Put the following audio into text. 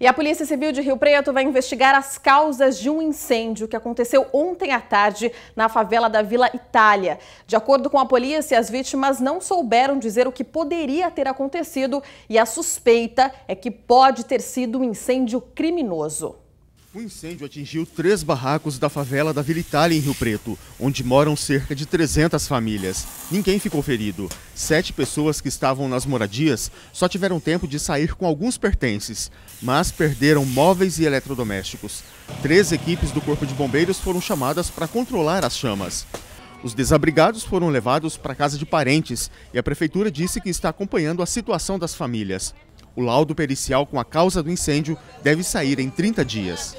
E a Polícia Civil de Rio Preto vai investigar as causas de um incêndio que aconteceu ontem à tarde na favela da Vila Itália. De acordo com a polícia, as vítimas não souberam dizer o que poderia ter acontecido e a suspeita é que pode ter sido um incêndio criminoso. O incêndio atingiu três barracos da favela da Vila Itália, em Rio Preto, onde moram cerca de 300 famílias. Ninguém ficou ferido. Sete pessoas que estavam nas moradias só tiveram tempo de sair com alguns pertences, mas perderam móveis e eletrodomésticos. Três equipes do Corpo de Bombeiros foram chamadas para controlar as chamas. Os desabrigados foram levados para casa de parentes e a prefeitura disse que está acompanhando a situação das famílias. O laudo pericial com a causa do incêndio deve sair em 30 dias.